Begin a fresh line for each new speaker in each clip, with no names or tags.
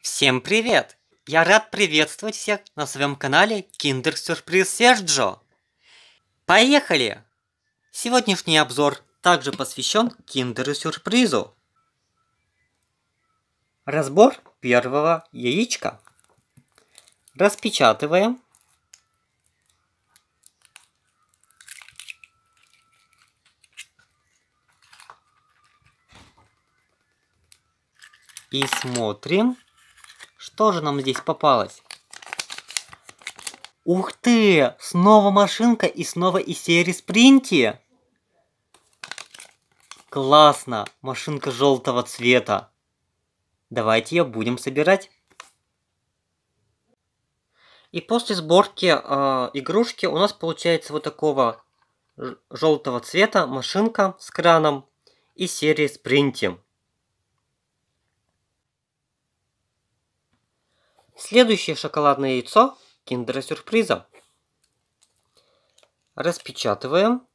Всем привет! Я рад приветствовать всех на своем канале Kinder Сюрприз Серджо. Поехали! Сегодняшний обзор также посвящен Киндеру Сюрпризу. Разбор первого яичка. Распечатываем И смотрим, что же нам здесь попалось. Ух ты! Снова машинка и снова из серии Спринти. Классно! Машинка желтого цвета. Давайте ее будем собирать. И после сборки э, игрушки у нас получается вот такого желтого цвета машинка с краном и серии Спринти. Следующее шоколадное яйцо киндера сюрприза. Распечатываем.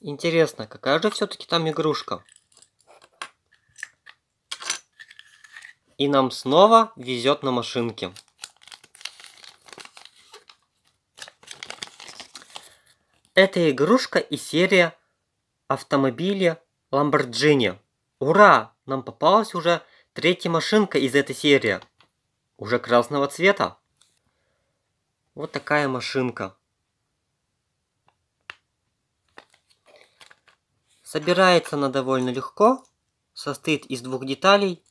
Интересно, какая же все-таки там игрушка? И нам снова везет на машинке. Это игрушка и серия автомобиля Lamborghini. Ура! Нам попалась уже третья машинка из этой серии. Уже красного цвета. Вот такая машинка. Собирается она довольно легко. Состоит из двух деталей.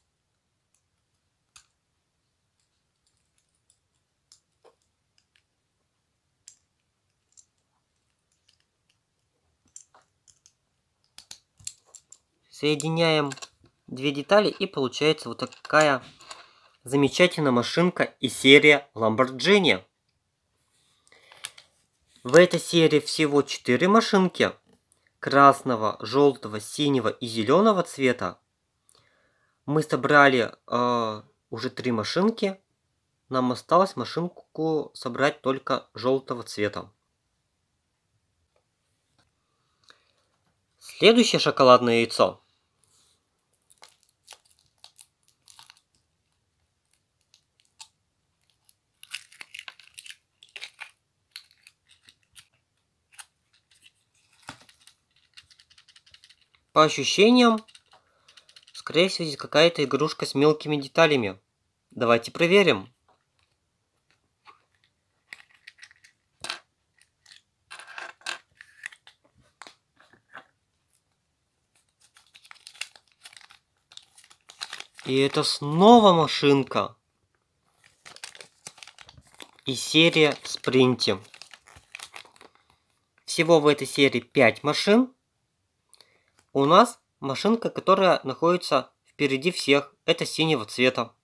Соединяем две детали и получается вот такая замечательная машинка и серия Lamborghini. В этой серии всего 4 машинки красного, желтого, синего и зеленого цвета. Мы собрали э, уже три машинки. Нам осталось машинку собрать только желтого цвета. Следующее шоколадное яйцо По ощущениям, скорее всего, здесь какая-то игрушка с мелкими деталями. Давайте проверим. И это снова машинка. И серия в спринте. Всего в этой серии 5 машин. У нас машинка, которая находится впереди всех. Это синего цвета.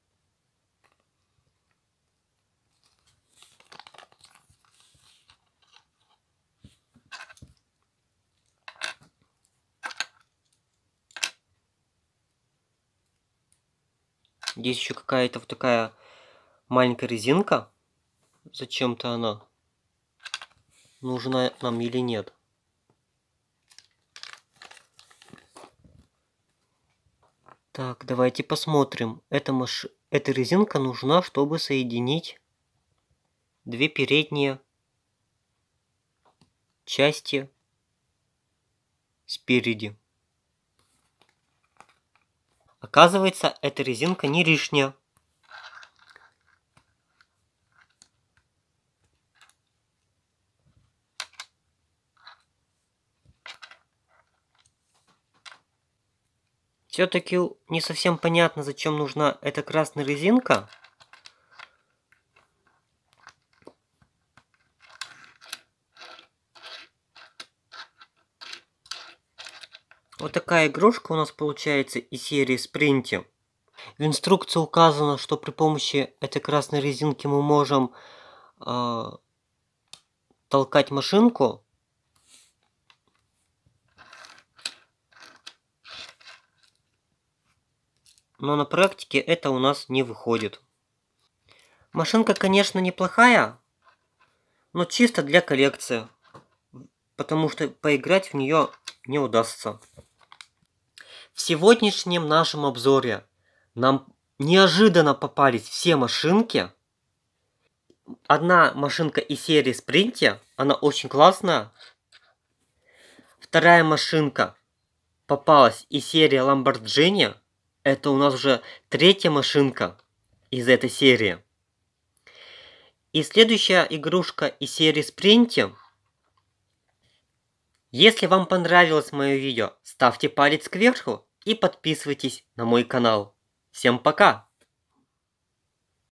Здесь еще какая-то вот такая маленькая резинка. Зачем-то она нужна нам или нет. Так, давайте посмотрим. Эта, маш... Эта резинка нужна, чтобы соединить две передние части спереди. Оказывается, эта резинка не лишняя. Все-таки не совсем понятно, зачем нужна эта красная резинка. Вот такая игрушка у нас получается из серии Спринти. В инструкции указано, что при помощи этой красной резинки мы можем э, толкать машинку. но на практике это у нас не выходит. Машинка, конечно, неплохая, но чисто для коллекции, потому что поиграть в нее не удастся. В сегодняшнем нашем обзоре нам неожиданно попались все машинки. Одна машинка из серии Спринти, она очень классная. Вторая машинка попалась из серии Lamborghini, это у нас уже третья машинка из этой серии. И следующая игрушка из серии Спринти. Если вам понравилось мое видео, ставьте палец кверху и подписывайтесь на мой канал. Всем пока!